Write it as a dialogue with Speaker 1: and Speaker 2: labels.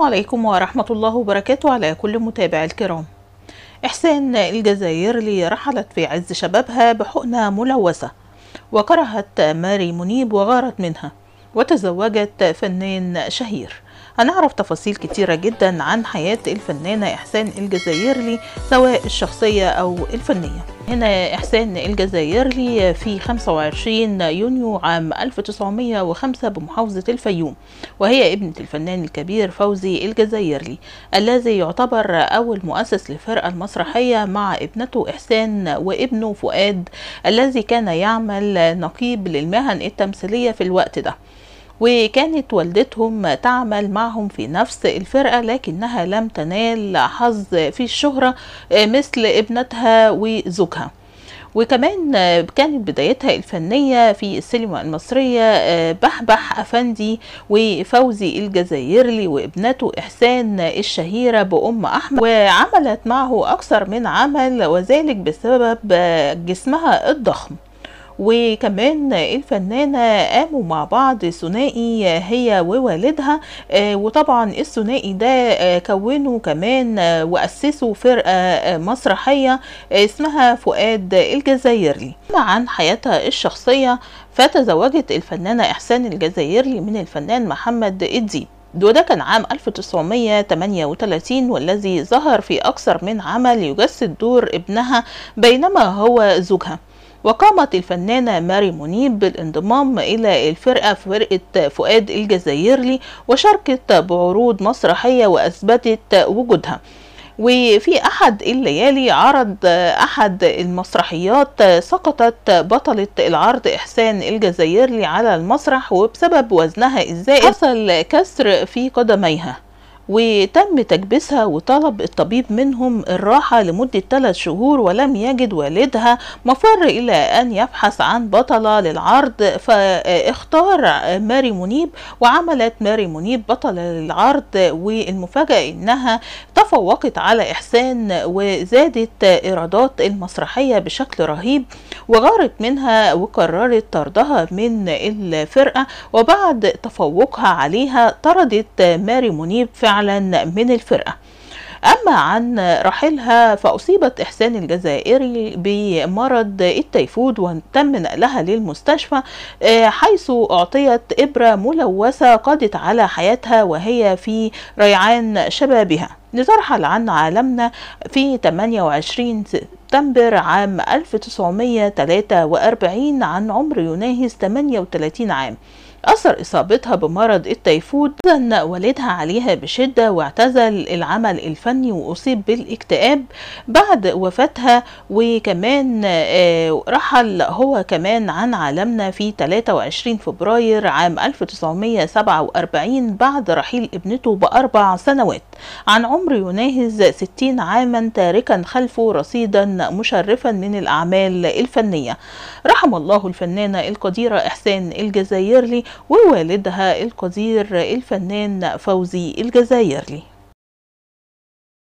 Speaker 1: عليكم ورحمة الله وبركاته على كل متابع الكرام إحسان الجزائر اللي رحلت في عز شبابها بحقنة ملوثة وكرهت ماري منيب وغارت منها وتزوجت فنان شهير هنعرف تفاصيل كتيرة جدا عن حياة الفنانة إحسان الجزائرلي سواء الشخصية أو الفنية هنا إحسان الجزائري في 25 يونيو عام 1905 بمحافظة الفيوم وهي ابنة الفنان الكبير فوزي الجزائري الذي يعتبر أول مؤسس للفرقة المسرحية مع ابنته إحسان وابنه فؤاد الذي كان يعمل نقيب للمهن التمثيلية في الوقت ده وكانت والدتهم تعمل معهم في نفس الفرقة لكنها لم تنال حظ في الشهرة آه، مثل ابنتها وزوجها وكمان كانت بدايتها الفنية في السينما المصرية آه، بحبح أفندي وفوزي الجزائري وابنته إحسان الشهيرة بأم أحمد وعملت معه أكثر من عمل وذلك بسبب آه، جسمها الضخم وكمان الفنانة قاموا مع بعض ثنائي هي ووالدها آه، وطبعا الثنائي ده آه، كونوا كمان آه، وأسسوا فرقة مسرحية اسمها فؤاد الجزائري عن حياتها الشخصية فتزوجت الفنانة إحسان الجزائري من الفنان محمد الدين وده كان عام 1938 والذي ظهر في أكثر من عمل يجسد دور ابنها بينما هو زوجها وقامت الفنانة ماري منيب بالانضمام إلى الفرقة فرقة فؤاد الجزائرلي وشاركت بعروض مسرحية وأثبتت وجودها وفي أحد الليالي عرض أحد المسرحيات سقطت بطلة العرض إحسان الجزائرلي على المسرح وبسبب وزنها الزائد حصل كسر في قدميها وتم تكبيسها وطلب الطبيب منهم الراحة لمدة 3 شهور ولم يجد والدها مفر إلى أن يبحث عن بطلة للعرض فاختار ماري منيب وعملت ماري منيب بطلة للعرض والمفاجأة إنها تفوقت على إحسان وزادت إيرادات المسرحية بشكل رهيب وغارت منها وقررت طردها من الفرقة وبعد تفوقها عليها طردت ماري منيب فعلا فعلا من الفرقة أما عن رحيلها فأصيبت إحسان الجزائري بمرض التيفود وتم نقلها للمستشفى آه، حيث أعطيت إبرة ملوثة قضت على حياتها وهي في ريعان شبابها لترحل عن عالمنا في 28 سبتمبر عام 1943 عن عمر يناهز 38 عام أثر إصابتها بمرض التيفود أن والدها عليها بشدة واعتزل العمل الفني وأصيب بالاكتئاب بعد وفاتها وكمان آه، رحل هو كمان عن عالمنا في 23 فبراير عام 1947 بعد رحيل ابنته بأربع سنوات عن عمر يناهز 60 عاما تاركا خلفه رصيدا مشرفا من الأعمال الفنية رحم الله الفنانة القديرة إحسان الجزائرلي ووالدها القدير الفنان فوزي الجزائري